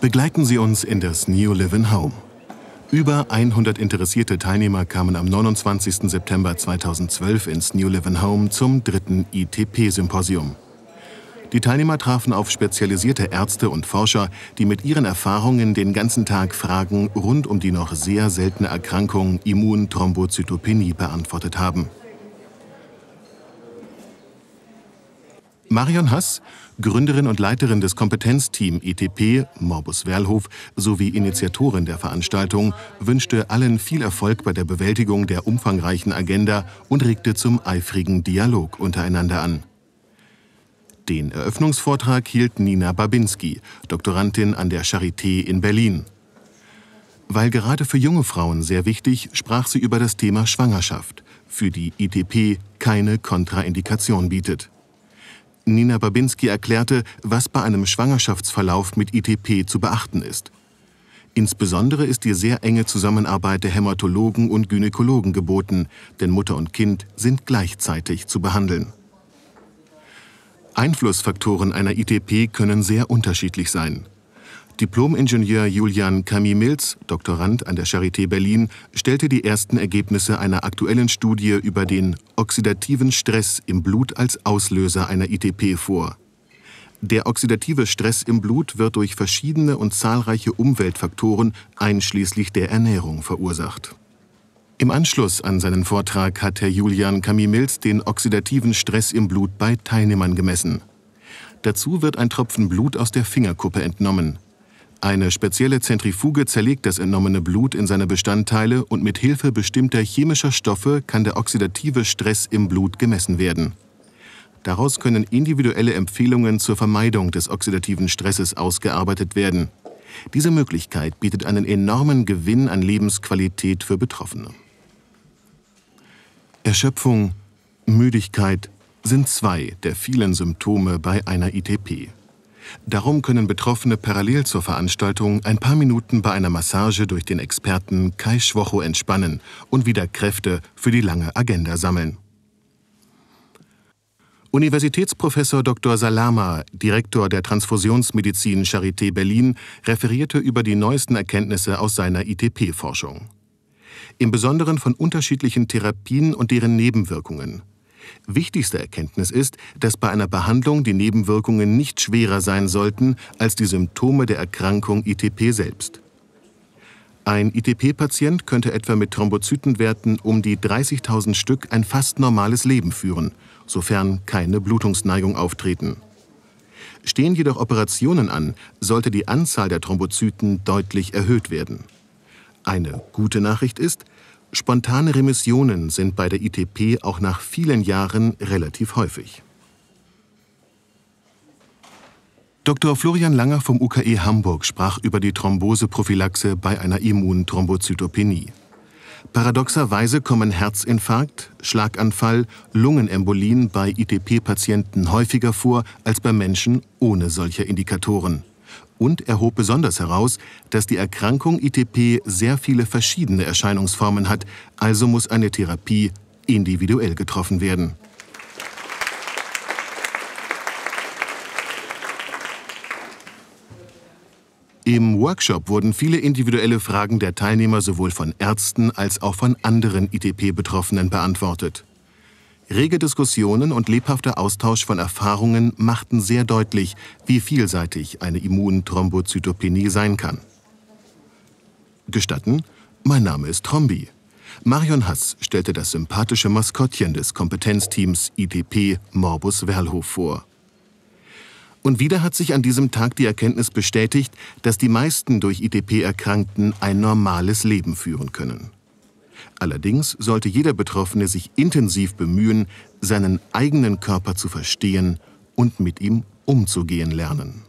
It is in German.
begleiten Sie uns in das New Living Home. Über 100 interessierte Teilnehmer kamen am 29. September 2012 ins New Living Home zum dritten ITP-Symposium. Die Teilnehmer trafen auf spezialisierte Ärzte und Forscher, die mit ihren Erfahrungen den ganzen Tag Fragen rund um die noch sehr seltene Erkrankung Immunthrombozytopenie beantwortet haben. Marion Hass, Gründerin und Leiterin des Kompetenzteam ETP Morbus Werlhof sowie Initiatorin der Veranstaltung, wünschte allen viel Erfolg bei der Bewältigung der umfangreichen Agenda und regte zum eifrigen Dialog untereinander an. Den Eröffnungsvortrag hielt Nina Babinski, Doktorandin an der Charité in Berlin. Weil gerade für junge Frauen sehr wichtig, sprach sie über das Thema Schwangerschaft, für die ITP e keine Kontraindikation bietet. Nina Babinski erklärte, was bei einem Schwangerschaftsverlauf mit ITP zu beachten ist. Insbesondere ist die sehr enge Zusammenarbeit der Hämatologen und Gynäkologen geboten, denn Mutter und Kind sind gleichzeitig zu behandeln. Einflussfaktoren einer ITP können sehr unterschiedlich sein. Diplom-Ingenieur Julian Camille-Milz, Doktorand an der Charité Berlin, stellte die ersten Ergebnisse einer aktuellen Studie über den oxidativen Stress im Blut als Auslöser einer ITP vor. Der oxidative Stress im Blut wird durch verschiedene und zahlreiche Umweltfaktoren einschließlich der Ernährung verursacht. Im Anschluss an seinen Vortrag hat Herr Julian Camille-Milz den oxidativen Stress im Blut bei Teilnehmern gemessen. Dazu wird ein Tropfen Blut aus der Fingerkuppe entnommen. Eine spezielle Zentrifuge zerlegt das entnommene Blut in seine Bestandteile und mit Hilfe bestimmter chemischer Stoffe kann der oxidative Stress im Blut gemessen werden. Daraus können individuelle Empfehlungen zur Vermeidung des oxidativen Stresses ausgearbeitet werden. Diese Möglichkeit bietet einen enormen Gewinn an Lebensqualität für Betroffene. Erschöpfung, Müdigkeit sind zwei der vielen Symptome bei einer ITP. Darum können Betroffene parallel zur Veranstaltung ein paar Minuten bei einer Massage durch den Experten Kai Schwocho entspannen und wieder Kräfte für die lange Agenda sammeln. Universitätsprofessor Dr. Salama, Direktor der Transfusionsmedizin Charité Berlin, referierte über die neuesten Erkenntnisse aus seiner ITP-Forschung. Im Besonderen von unterschiedlichen Therapien und deren Nebenwirkungen – Wichtigste Erkenntnis ist, dass bei einer Behandlung die Nebenwirkungen nicht schwerer sein sollten als die Symptome der Erkrankung ITP selbst. Ein ITP-Patient könnte etwa mit Thrombozytenwerten um die 30.000 Stück ein fast normales Leben führen, sofern keine Blutungsneigung auftreten. Stehen jedoch Operationen an, sollte die Anzahl der Thrombozyten deutlich erhöht werden. Eine gute Nachricht ist, Spontane Remissionen sind bei der ITP auch nach vielen Jahren relativ häufig. Dr. Florian Langer vom UKE Hamburg sprach über die Thromboseprophylaxe bei einer Immunthrombozytopenie. Paradoxerweise kommen Herzinfarkt, Schlaganfall, Lungenembolien bei ITP-Patienten häufiger vor als bei Menschen ohne solcher Indikatoren und erhob besonders heraus, dass die Erkrankung ITP sehr viele verschiedene Erscheinungsformen hat, also muss eine Therapie individuell getroffen werden. Im Workshop wurden viele individuelle Fragen der Teilnehmer sowohl von Ärzten als auch von anderen ITP-Betroffenen beantwortet. Rege Diskussionen und lebhafter Austausch von Erfahrungen machten sehr deutlich, wie vielseitig eine Immunthrombozytopenie sein kann. Gestatten? Mein Name ist Trombi. Marion Hass stellte das sympathische Maskottchen des Kompetenzteams ITP Morbus Werlhof vor. Und wieder hat sich an diesem Tag die Erkenntnis bestätigt, dass die meisten durch ITP Erkrankten ein normales Leben führen können. Allerdings sollte jeder Betroffene sich intensiv bemühen, seinen eigenen Körper zu verstehen und mit ihm umzugehen lernen.